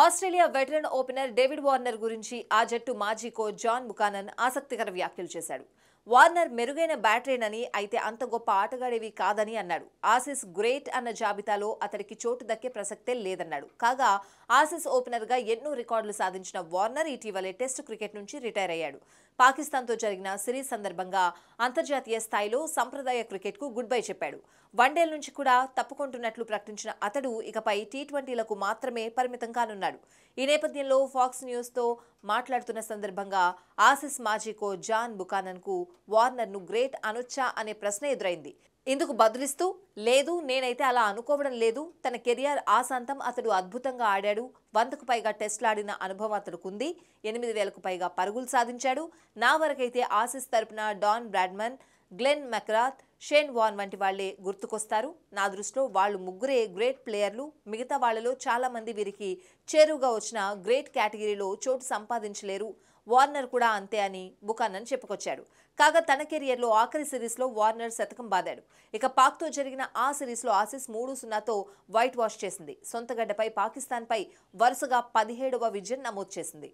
Australia veteran opener David Warner గురించి ఆ జట్టు మాజీ కోచ్ జాన్ బుకానన్ ఆసక్తికర వ్యాఖ్యలు చేశాడు వార్నర్ మెరుగైన బ్యాటరేనని అయితే అంత గొప్ప ఆటగాడేవి కాదని అన్నాడు ఆసిస్ గ్రేట్ అన్న జాబితాలో అతడికి చోటు దక్కే ప్రసక్తే లేదన్నాడు కాగా ఆసిస్ ఓపెనర్గా ఎన్నో రికార్డులు సాధించిన వార్నర్ ఇటీవలే టెస్టు క్రికెట్ నుంచి రిటైర్ అయ్యాడు పాకిస్తాన్తో జరిగిన సిరీస్ సందర్భంగా అంతర్జాతీయ స్థాయిలో సంప్రదాయ క్రికెట్కు గుడ్ బై చెప్పాడు వన్డేల నుంచి కూడా తప్పుకుంటున్నట్లు ప్రకటించిన అతడు ఇకపై టీ ట్వంటీలకు మాత్రమే పరిమితం కానున్నాడు ఈ నేపథ్యంలో ఫాక్స్ న్యూస్తో మాట్లాడుతున్న సందర్భంగా ఆసిస్ మాజీ కో జాన్ బుకానన్కు వార్నర్ను గ్రేట్ అనొచ్చా అనే ప్రశ్న ఎదురైంది ఇందుకు బదులిస్తూ లేదు నేనైతే అలా అనుకోవడం లేదు తన కెరియర్ ఆశాంతం అతడు అద్భుతంగా ఆడాడు వందకు పైగా టెస్ట్లాడిన అనుభవం అతడుకుంది ఎనిమిది వేలకు పైగా పరుగులు సాధించాడు నా వరకైతే ఆసిస్ తరపున Don Bradman Glenn McGrath Shane Warne వంటి వాళ్లే గుర్తుకొస్తారు నా దృష్టిలో వాళ్ళు ముగ్గురే గ్రేట్ ప్లేయర్లు మిగతా వాళ్లలో మంది వీరికి చేరువుగా వచ్చిన గ్రేట్ కేటగిరీలో చోటు సంపాదించలేరు వార్నర్ కూడా అంతే అని బుకానన్ చెప్పుకొచ్చాడు కాగా తన కెరియర్లో ఆఖరి సిరీస్లో వార్నర్ శతకం బాదాడు ఇక పాక్తో జరిగిన ఆ సిరీస్లో ఆసిస్ మూడు సున్నాతో వైట్ వాష్ చేసింది సొంతగడ్డపై పాకిస్తాన్పై వరుసగా పదిహేడవ విజయం నమోదు చేసింది